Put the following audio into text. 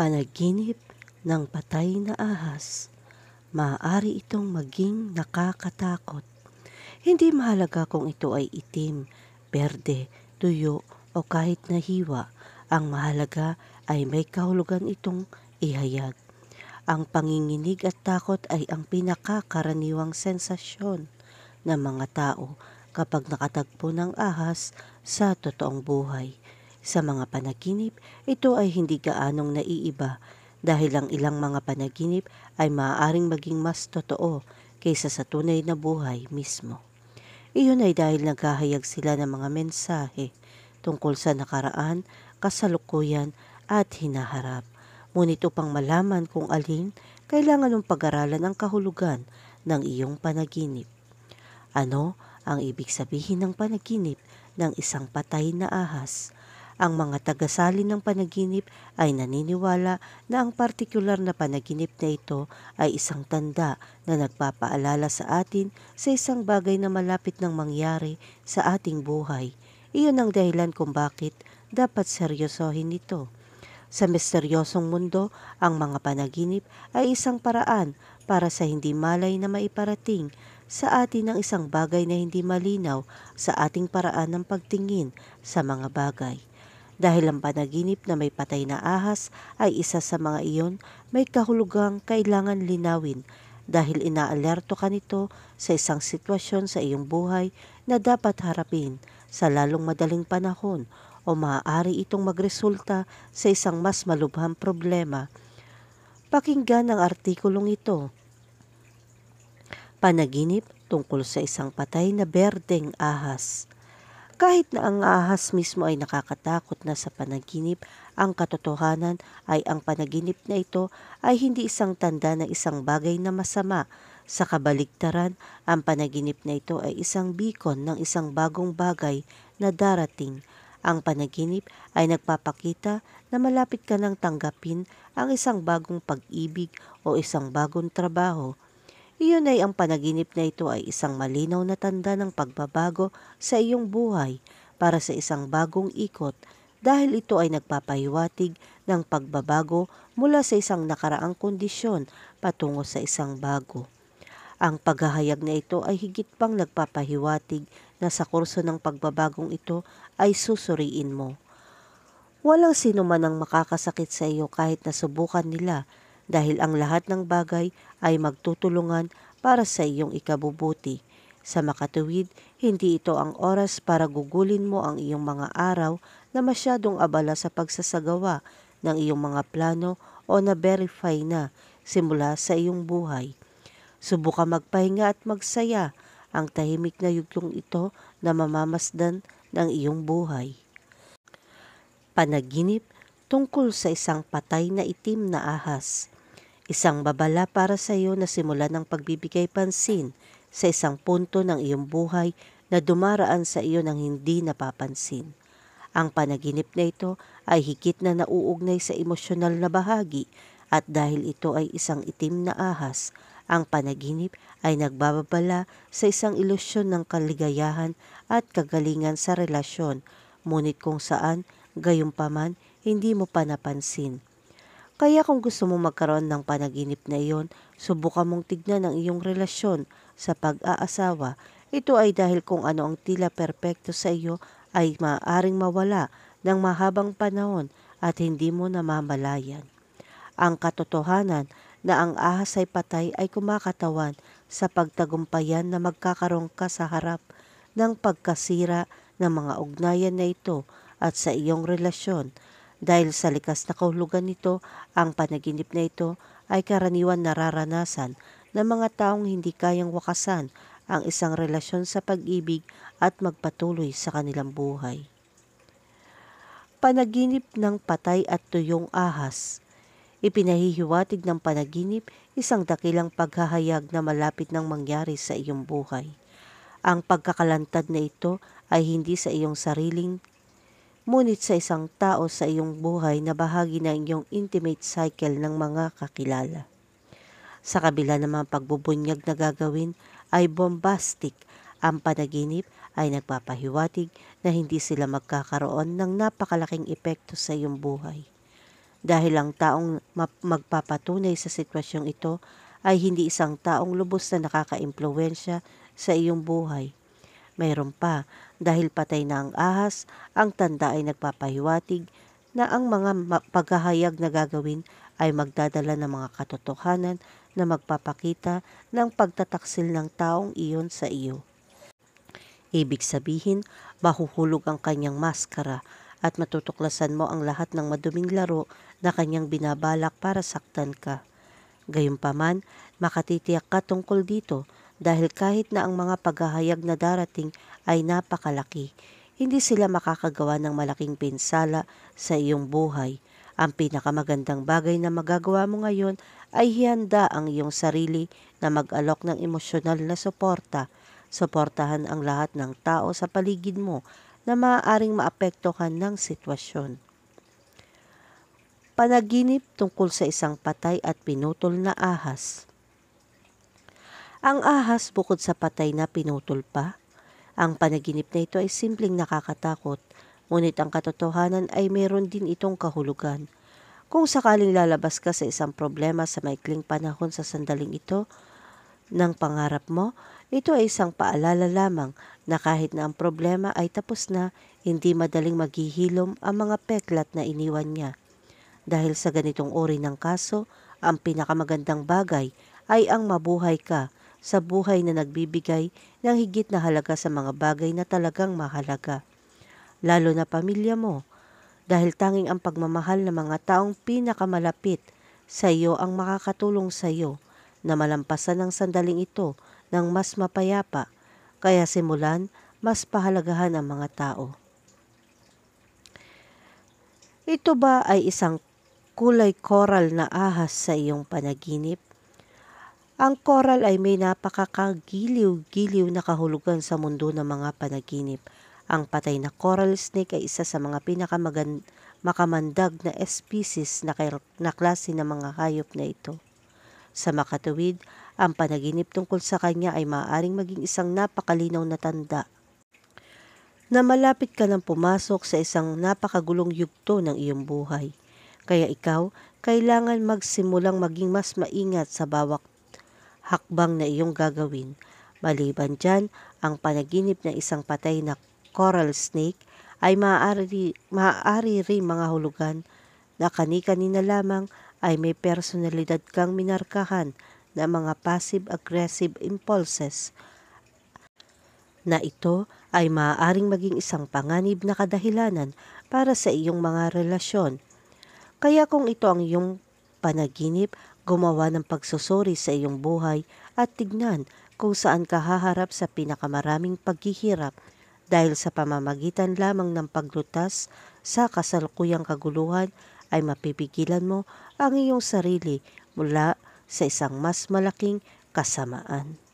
Panaginip ng patay na ahas. Maaari itong maging nakakatakot. Hindi mahalaga kung ito ay itim, berde, tuyo o kahit na hiwa. Ang mahalaga ay may kahulugan itong ihayag. Ang panginginig at takot ay ang pinakakaraniwang sensasyon ng mga tao kapag nakatagpo ng ahas sa totoong buhay sa mga panaginip, ito ay hindi gaanong naiiba dahil ang ilang mga panaginip ay maaaring maging mas totoo kaysa sa tunay na buhay mismo. Iyon ay dahil naghahayag sila ng mga mensahe tungkol sa nakaraan, kasalukuyan at hinaharap. Ngunit upang malaman kung alin, kailangan mong pag-aralan ang kahulugan ng iyong panaginip. Ano ang ibig sabihin ng panaginip ng isang patay na ahas? Ang mga tagasali ng panaginip ay naniniwala na ang partikular na panaginip na ito ay isang tanda na nagpapaalala sa atin sa isang bagay na malapit ng mangyari sa ating buhay. Iyon ang dahilan kung bakit dapat seryosohin ito. Sa misteryosong mundo, ang mga panaginip ay isang paraan para sa hindi malay na maiparating sa atin ang isang bagay na hindi malinaw sa ating paraan ng pagtingin sa mga bagay dahil ang panaginip na may patay na ahas ay isa sa mga iyon may kahulugang kailangan linawin dahil inaalerto ka nito sa isang sitwasyon sa iyong buhay na dapat harapin sa lalong madaling panahon o maaari itong magresulta sa isang mas malubhang problema. Pakinggan ang artikulong ito. Panaginip tungkol sa isang patay na berdeng ahas. Kahit na ang ahas mismo ay nakakatakot na sa panaginip, ang katotohanan ay ang panaginip na ito ay hindi isang tanda ng isang bagay na masama. Sa kabaligtaran, ang panaginip na ito ay isang beacon ng isang bagong bagay na darating. Ang panaginip ay nagpapakita na malapit ka nang tanggapin ang isang bagong pag-ibig o isang bagong trabaho iyon ay ang panaginip na ito ay isang malinaw na tanda ng pagbabago sa iyong buhay para sa isang bagong ikot dahil ito ay nagpapahiwatig ng pagbabago mula sa isang nakaraang kondisyon patungo sa isang bago. Ang paghahayag na ito ay higit pang nagpapahiwatig na sa kurso ng pagbabagong ito ay susuriin mo. Walang sino man ang makakasakit sa iyo kahit nasubukan nila dahil ang lahat ng bagay ay magtutulungan para sa iyong ikabubuti. Sa makatuwid, hindi ito ang oras para gugulin mo ang iyong mga araw na masyadong abala sa pagsasagawa ng iyong mga plano o na-verify na simula sa iyong buhay. Subukan magpahinga at magsaya ang tahimik na yugtong ito na mamamasdan ng iyong buhay. Panaginip tungkol sa isang patay na itim na ahas. Isang babala para sa iyo na simula ng pagbibigay pansin sa isang punto ng iyong buhay na dumaraan sa iyo ng hindi napapansin. Ang panaginip na ito ay higit na nauugnay sa emosyonal na bahagi at dahil ito ay isang itim na ahas, ang panaginip ay nagbababala sa isang ilusyon ng kaligayahan at kagalingan sa relasyon, ngunit kung saan, gayunpaman, hindi mo pa napansin. Kaya kung gusto mong magkaroon ng panaginip na iyon, subukan mong tignan ang iyong relasyon sa pag-aasawa. Ito ay dahil kung ano ang tila perpekto sa iyo ay maaaring mawala ng mahabang panahon at hindi mo namamalayan. Ang katotohanan na ang ahas ay patay ay kumakatawan sa pagtagumpayan na magkakaroon ka sa harap ng pagkasira ng mga ugnayan na ito at sa iyong relasyon dahil sa likas na kahulugan nito, ang panaginip na ito ay karaniwan nararanasan ng mga taong hindi kayang wakasan ang isang relasyon sa pag-ibig at magpatuloy sa kanilang buhay. Panaginip ng patay at tuyong ahas Ipinahihiwatig ng panaginip isang dakilang paghahayag na malapit ng mangyari sa iyong buhay. Ang pagkakalantad na ito ay hindi sa iyong sariling Ngunit sa isang tao sa iyong buhay na bahagi ng iyong intimate cycle ng mga kakilala. Sa kabila ng mga pagbubunyag na gagawin ay bombastic. Ang panaginip ay nagpapahiwatig na hindi sila magkakaroon ng napakalaking epekto sa iyong buhay. Dahil ang taong magpapatunay sa sitwasyong ito ay hindi isang taong lubos na nakaka nakakaimpluensya sa iyong buhay. Mayroon pa dahil patay na ang ahas, ang tanda ay nagpapahiwatig na ang mga paghahayag na gagawin ay magdadala ng mga katotohanan na magpapakita ng pagtataksil ng taong iyon sa iyo. Ibig sabihin, mahuhulog ang kanyang maskara at matutuklasan mo ang lahat ng maduming laro na kanyang binabalak para saktan ka. Gayunpaman, makatitiyak ka tungkol dito dahil kahit na ang mga paghahayag na darating ay napakalaki. Hindi sila makakagawa ng malaking pinsala sa iyong buhay. Ang pinakamagandang bagay na magagawa mo ngayon ay hihanda ang iyong sarili na mag-alok ng emosyonal na suporta. Suportahan ang lahat ng tao sa paligid mo na maaaring maapektuhan ng sitwasyon. Panaginip tungkol sa isang patay at pinutol na ahas. Ang ahas bukod sa patay na pinutol pa ang panaginip na ito ay simpleng nakakatakot, ngunit ang katotohanan ay mayroon din itong kahulugan. Kung sakaling lalabas ka sa isang problema sa maikling panahon sa sandaling ito ng pangarap mo, ito ay isang paalala lamang na kahit na ang problema ay tapos na, hindi madaling maghihilom ang mga peklat na iniwan niya. Dahil sa ganitong uri ng kaso, ang pinakamagandang bagay ay ang mabuhay ka sa buhay na nagbibigay ng higit na halaga sa mga bagay na talagang mahalaga. Lalo na pamilya mo, dahil tanging ang pagmamahal ng mga taong pinakamalapit sa iyo ang makakatulong sa iyo na malampasan ang sandaling ito ng mas mapayapa, kaya simulan mas pahalagahan ang mga tao. Ito ba ay isang kulay koral na ahas sa iyong panaginip? Ang coral ay may napakakagiliw-giliw na kahulugan sa mundo ng mga panaginip. Ang patay na coral snake ay isa sa mga pinakamakamandag na species na, kay- na klase ng mga hayop na ito. Sa makatuwid, ang panaginip tungkol sa kanya ay maaaring maging isang napakalinaw na tanda na malapit ka nang pumasok sa isang napakagulong yugto ng iyong buhay. Kaya ikaw, kailangan magsimulang maging mas maingat sa bawat hakbang na iyong gagawin. Maliban dyan, ang panaginip ng isang patay na coral snake ay maaari, maaari rin mga hulugan na kani-kanina lamang ay may personalidad kang minarkahan na mga passive-aggressive impulses na ito ay maaaring maging isang panganib na kadahilanan para sa iyong mga relasyon. Kaya kung ito ang iyong panaginip gumawa ng pagsusuri sa iyong buhay at tignan kung saan ka haharap sa pinakamaraming paghihirap dahil sa pamamagitan lamang ng paglutas sa kasalukuyang kaguluhan ay mapipigilan mo ang iyong sarili mula sa isang mas malaking kasamaan.